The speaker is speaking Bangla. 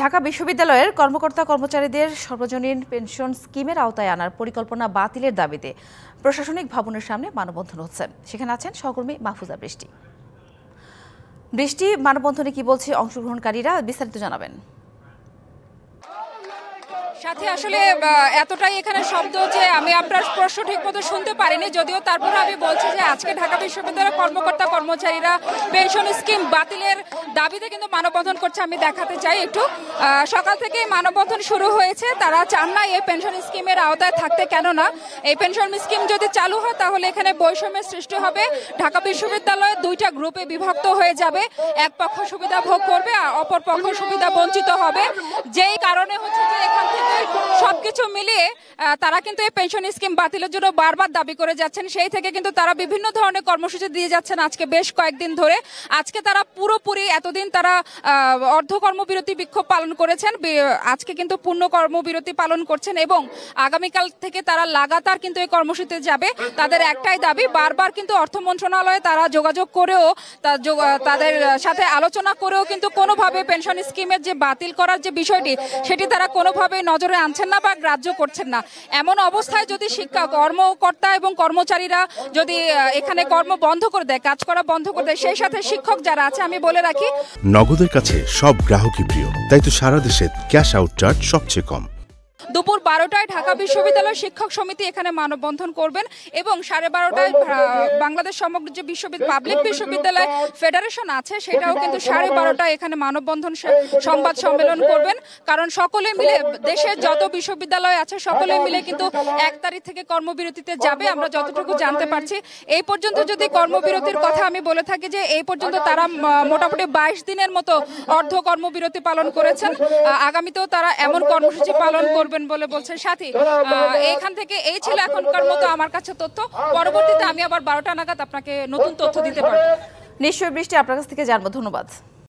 ঢাকা বিশ্ববিদ্যালয়ের কর্মকর্তা কর্মচারীদের সর্বজনীন পেনশন স্কিমের আওতায় আনার পরিকল্পনা বাতিলের দাবিতে প্রশাসনিক ভবনের সামনে মানববন্ধন হচ্ছে সেখানে আছেন সহকর্মী মাহফুজা বৃষ্টি বৃষ্টি মানববন্ধনে কি বলছে অংশগ্রহণকারীরা বিস্তারিত জানাবেন সাথে আসলে এতটাই এখানে শব্দ যে আমি আপনার স্পর্শ ঠিকমতো শুনতে পারিনি যদিও তারপরে আমি বলছি যে আজকে ঢাকা বিশ্ববিদ্যালয়ের কর্মকর্তা কর্মচারীরা পেনশন স্কিম বাতিলের দাবিতে কিন্তু মানববন্ধন করছে আমি দেখাতে চাই একটু সকাল থেকে মানববন্ধন শুরু হয়েছে তারা চান না এই পেনশন স্কিমের আওতায় থাকতে কেন না এই পেনশন স্কিম যদি চালু হয় তাহলে এখানে বৈষম্যের সৃষ্টি হবে ঢাকা বিশ্ববিদ্যালয় দুইটা গ্রুপে বিভক্ত হয়ে যাবে এক পক্ষ সুবিধা ভোগ করবে আর অপর পক্ষ সুবিধা বঞ্চিত হবে যেই কারণে হচ্ছে যে এখানে সবকিছু মিলিয়ে তারা কিন্তু এই পেনশন স্কিম বাতিলের জন্য বারবার দাবি করে যাচ্ছেন সেই থেকে কিন্তু তারা বিভিন্ন ধরনের কর্মসূচি দিয়ে যাচ্ছেন আজকে বেশ কয়েকদিন ধরে আজকে তারা পুরোপুরি এতদিন তারা অর্ধ কর্মবিরতি বিক্ষোভ পালন করেছেন আজকে কিন্তু পূর্ণ কর্মবিরতি পালন করছেন এবং আগামীকাল থেকে তারা লাগাতার কিন্তু এই কর্মসূচিতে যাবে তাদের একটাই দাবি বারবার কিন্তু অর্থ মন্ত্রণালয়ে তারা যোগাযোগ করেও তাদের সাথে আলোচনা করেও কিন্তু কোনোভাবে পেনশন স্কিমের যে বাতিল করার যে বিষয়টি সেটি তারা কোনোভাবে নজরে আনছেন না বা গ্রাহ্য করছেন না এমন অবস্থায় যদি শিক্ষা কর্মকর্তা এবং কর্মচারীরা যদি এখানে কর্ম বন্ধ করে দেয় কাজ করা বন্ধ করে দেয় সেই সাথে শিক্ষক যারা আছে আমি বলে রাখি নগদের কাছে সব গ্রাহকই প্রিয় তাই তো সারা দেশে ক্যাশ আউট চার্জ সবচেয়ে কম দুপুর বারোটায় ঢাকা বিশ্ববিদ্যালয় শিক্ষক সমিতি এখানে মানববন্ধন করবেন এবং সাড়ে বারোটায় বাংলাদেশ সমগ্র যে বিশ্ববিদ্যালয় পাবলিক বিশ্ববিদ্যালয় ফেডারেশন আছে সেটাও কিন্তু সাড়ে বারোটায় এখানে মানববন্ধন সংবাদ সম্মেলন করবেন কারণ সকলে মিলে দেশের যত বিশ্ববিদ্যালয় আছে সকলে মিলে কিন্তু এক তারিখ থেকে কর্মবিরতিতে যাবে আমরা যতটুকু জানতে পারছি এই পর্যন্ত যদি কর্মবিরতির কথা আমি বলে থাকি যে এই পর্যন্ত তারা মোটামুটি বাইশ দিনের মতো অর্ধ কর্মবিরতি পালন করেছেন আগামীতেও তারা এমন কর্মসূচি পালন করবেন করবেন বলে বলছেন সাথী এখান থেকে এই ছিল এখনকার মতো আমার কাছে তথ্য হ্যাঁ, পরবর্তীতে আমি আবার বারোটা নাগাদ আপনাকে নতুন তথ্য দিতে পারবো নিশ্চয়ই বৃষ্টি আপনার কাছ থেকে জানবো ধন্যবাদ